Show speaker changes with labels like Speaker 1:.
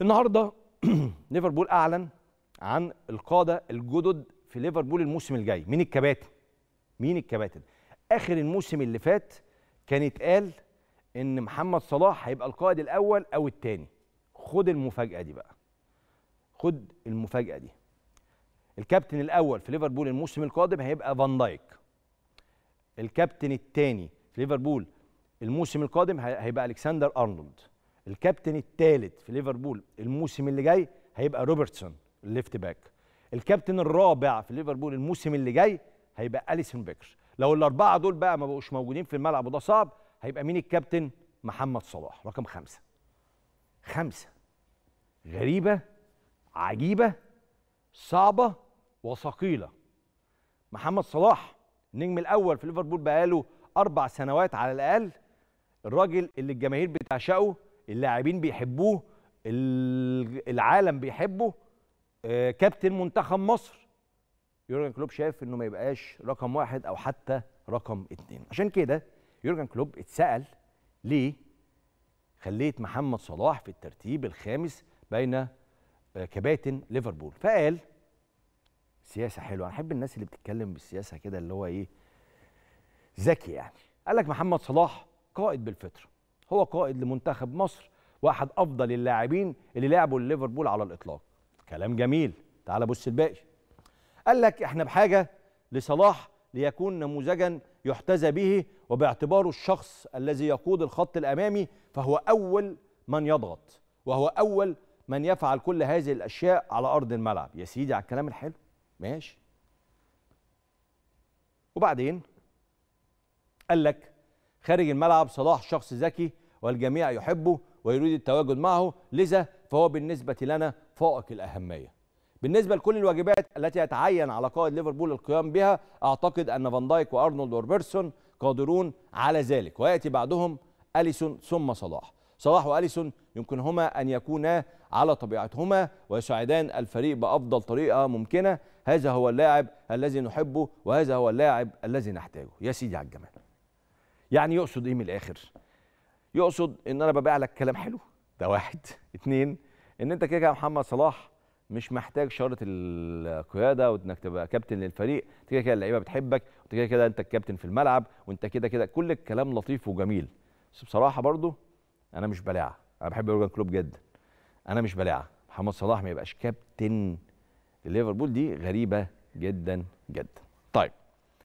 Speaker 1: النهارده ليفربول اعلن عن القاده الجدد في ليفربول الموسم الجاي مين الكباتن مين الكباتن اخر الموسم اللي فات كان اتقال ان محمد صلاح هيبقى القائد الاول او الثاني خد المفاجاه دي بقى خد المفاجاه دي الكابتن الاول في ليفربول الموسم القادم هيبقى فان دايك الكابتن الثاني في ليفربول الموسم القادم هيبقى الكسندر ارنولد الكابتن الثالث في ليفربول الموسم اللي جاي هيبقى روبرتسون الليفت باك الكابتن الرابع في ليفربول الموسم اللي جاي هيبقى اليسون بيكر لو الاربعه دول بقى ما بقوش موجودين في الملعب وده صعب هيبقى مين الكابتن محمد صلاح رقم خمسة خمسة غريبة عجيبة صعبة وثقيلة محمد صلاح النجم الأول في ليفربول بقاله أربع سنوات على الأقل الراجل اللي الجماهير بتعشقه اللاعبين بيحبوه العالم بيحبه آه، كابتن منتخب مصر يورجن كلوب شاف انه ما يبقاش رقم واحد او حتى رقم اتنين عشان كده يورجن كلوب اتسال ليه خليت محمد صلاح في الترتيب الخامس بين آه، كباتن ليفربول فقال سياسه حلوه انا احب الناس اللي بتتكلم بالسياسه كده اللي هو ايه ذكي يعني قال لك محمد صلاح قائد بالفطره هو قائد لمنتخب مصر واحد افضل اللاعبين اللي لعبوا ليفربول على الاطلاق كلام جميل تعال بص الباقي قال لك احنا بحاجه لصلاح ليكون نموذجا يحتذى به وباعتباره الشخص الذي يقود الخط الامامي فهو اول من يضغط وهو اول من يفعل كل هذه الاشياء على ارض الملعب يا سيدي على الكلام الحلو ماشي وبعدين قال لك خارج الملعب صلاح شخص ذكي والجميع يحبه ويريد التواجد معه لذا فهو بالنسبة لنا فائق الأهمية بالنسبة لكل الواجبات التي يتعين على قائد ليفربول القيام بها أعتقد أن فان دايك وأرنولد وربيرسون قادرون على ذلك ويأتي بعدهم أليسون ثم صلاح صلاح وأليسون يمكنهما أن يكونا على طبيعتهما ويساعدان الفريق بأفضل طريقة ممكنة هذا هو اللاعب الذي نحبه وهذا هو اللاعب الذي نحتاجه يا سيدي على الجمال يعني يقصد إيه من الآخر يقصد ان انا ببيع لك كلام حلو ده واحد اتنين ان انت كده كده محمد صلاح مش محتاج شاره القياده وانك تبقى كابتن للفريق انت كده كده اللعيبه بتحبك وانت كده كده انت الكابتن في الملعب وانت كده كده كل الكلام لطيف وجميل بس بصراحه برضو انا مش بلاعه انا بحب يورجن كلوب جدا انا مش بلاعه محمد صلاح ما يبقاش كابتن لليفربول دي غريبه جدا جدا